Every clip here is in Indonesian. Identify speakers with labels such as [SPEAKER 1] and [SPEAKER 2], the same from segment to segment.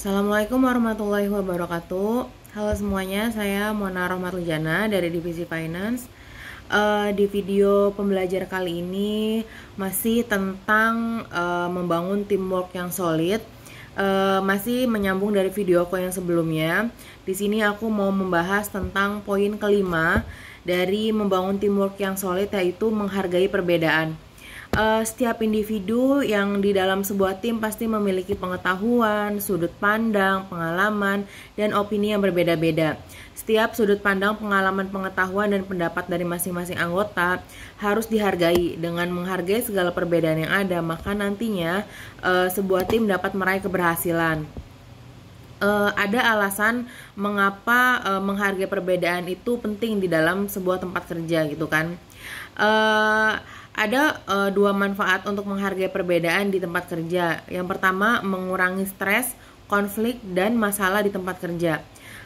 [SPEAKER 1] Assalamualaikum warahmatullahi wabarakatuh. Halo semuanya, saya Mona Rohmatlijana dari Divisi Finance. Uh, di video pembelajar kali ini masih tentang uh, membangun teamwork yang solid. Uh, masih menyambung dari video aku yang sebelumnya. Di sini aku mau membahas tentang poin kelima dari membangun teamwork yang solid yaitu menghargai perbedaan uh, setiap individu yang di dalam sebuah tim pasti memiliki pengetahuan, sudut pandang, pengalaman, dan opini yang berbeda-beda. Setiap sudut pandang, pengalaman, pengetahuan, dan pendapat dari masing-masing anggota harus dihargai dengan menghargai segala perbedaan yang ada, maka nantinya uh, sebuah tim dapat meraih keberhasilan uh, ada alasan mengapa uh, menghargai perbedaan itu penting di dalam sebuah tempat kerja gitu kan. Uh, ada e, dua manfaat untuk menghargai perbedaan di tempat kerja. Yang pertama, mengurangi stres, konflik, dan masalah di tempat kerja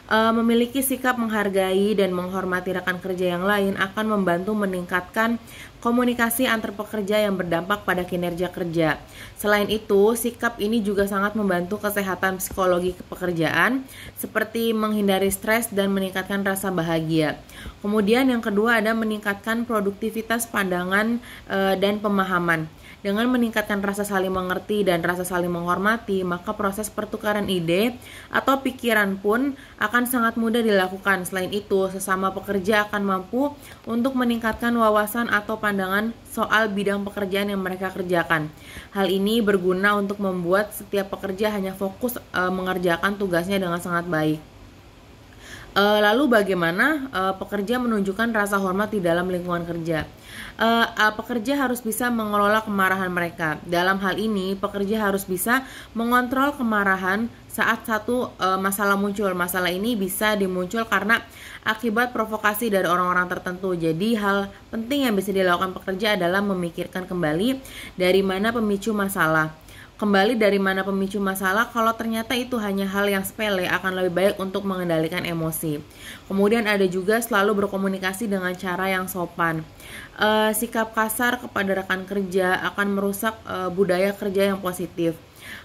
[SPEAKER 1] uh, memiliki sikap menghargai dan menghormati rekan kerja yang lain akan membantu meningkatkan komunikasi antar pekerja yang berdampak pada kinerja kerja. Selain itu, sikap ini juga sangat membantu kesehatan psikologi pekerjaan seperti menghindari stres dan meningkatkan rasa bahagia. Kemudian yang kedua ada meningkatkan produktivitas pandangan uh, dan pemahaman. Dengan meningkatkan rasa saling mengerti dan rasa saling menghormati, maka proses pertukaran ide atau pikiran pun akan sangat mudah dilakukan. Selain itu, sesama pekerja akan mampu untuk meningkatkan wawasan atau pandangan soal bidang pekerjaan yang mereka kerjakan. Hal ini berguna untuk membuat setiap pekerja hanya fokus e, mengerjakan tugasnya dengan sangat baik. Uh, lalu bagaimana uh, pekerja menunjukkan rasa hormat di dalam lingkungan kerja? Uh, uh, pekerja harus bisa mengelola kemarahan mereka. Dalam hal ini, pekerja harus bisa mengontrol kemarahan saat satu uh, masalah muncul. Masalah ini bisa dimuncul karena akibat provokasi dari orang-orang tertentu. Jadi hal penting yang bisa dilakukan pekerja adalah memikirkan kembali dari mana pemicu masalah Kembali dari mana pemicu masalah, kalau ternyata itu hanya hal yang sepele, akan lebih baik untuk mengendalikan emosi. Kemudian ada juga selalu berkomunikasi dengan cara yang sopan. E, sikap kasar kepada rekan kerja akan merusak e, budaya kerja yang positif.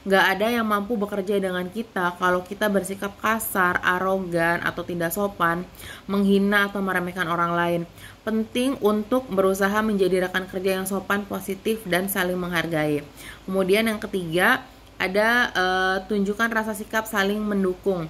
[SPEAKER 1] Gak ada yang mampu bekerja dengan kita kalau kita bersikap kasar, arogan, atau tidak sopan, menghina atau meremehkan orang lain. Penting untuk berusaha menjadi rekan kerja yang sopan, positif, dan saling menghargai. Kemudian yang ketiga, ada uh, tunjukkan rasa sikap saling mendukung.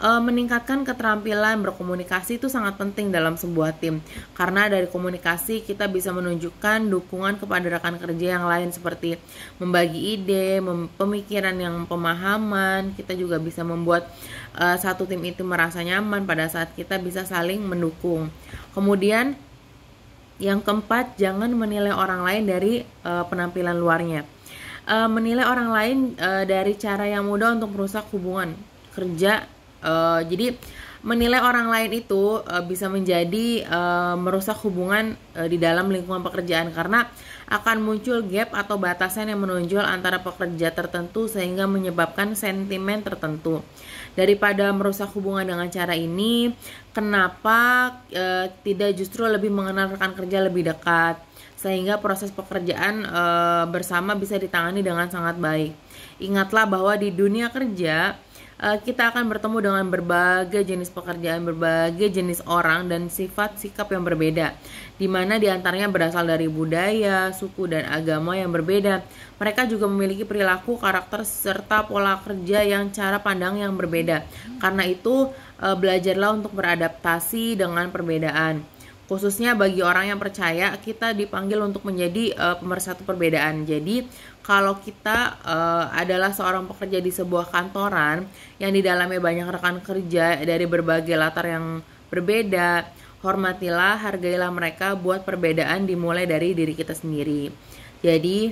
[SPEAKER 1] Uh, meningkatkan keterampilan berkomunikasi itu sangat penting dalam sebuah tim karena dari komunikasi kita bisa menunjukkan dukungan kepada rekan kerja yang lain seperti membagi ide, mem pemikiran yang pemahaman. Kita juga bisa membuat uh, satu tim itu merasa nyaman pada saat kita bisa saling mendukung. Kemudian yang keempat, jangan menilai orang lain dari uh, penampilan luarnya uh, menilai orang lain uh, dari cara yang mudah untuk merusak hubungan kerja. Uh, jadi menilai orang lain itu uh, bisa menjadi uh, merusak hubungan uh, di dalam lingkungan pekerjaan karena akan muncul gap atau batasan yang menonjol antara pekerja tertentu sehingga menyebabkan sentimen tertentu. Daripada merusak hubungan dengan cara ini, kenapa e, tidak justru lebih mengenal rekan kerja lebih dekat? sehingga proses pekerjaan e, bersama bisa ditangani dengan sangat baik. Ingatlah bahwa di dunia kerja e, kita akan bertemu dengan berbagai jenis pekerjaan, berbagai jenis orang dan sifat sikap yang berbeda, di mana diantaranya berasal dari budaya, suku dan agama yang berbeda. Mereka juga memiliki perilaku, karakter serta pola kerja yang cara pandang yang berbeda. Karena itu e, belajarlah untuk beradaptasi dengan perbedaan Khususnya bagi orang yang percaya, kita dipanggil untuk menjadi uh, pemersatu perbedaan. Jadi, kalau kita uh, adalah seorang pekerja di sebuah kantoran yang di dalamnya banyak rekan kerja dari berbagai latar yang berbeda, hormatilah, hargailah mereka buat perbedaan dimulai dari diri kita sendiri. Jadi,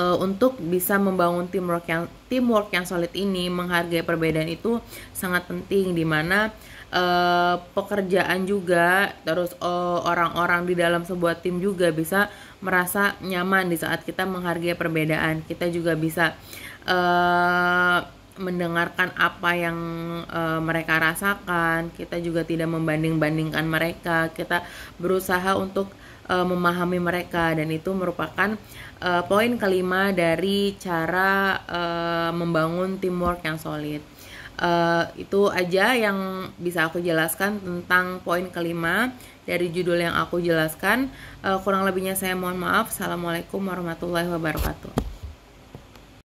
[SPEAKER 1] uh, untuk bisa membangun teamwork yang teamwork yang solid ini menghargai perbedaan itu sangat penting di mana Eh, pekerjaan juga terus oh, orang-orang di dalam sebuah tim juga bisa merasa nyaman di saat kita menghargai perbedaan kita juga bisa eh, mendengarkan apa yang eh, mereka rasakan kita juga tidak membanding-bandingkan mereka kita berusaha untuk memahami mereka dan itu merupakan poin kelima dari cara membangun teamwork yang solid Eh, itu aja yang bisa aku jelaskan tentang poin kelima dari judul yang aku jelaskan. Uh, kurang lebihnya saya mohon maaf. Assalamualaikum warahmatullahi wabarakatuh.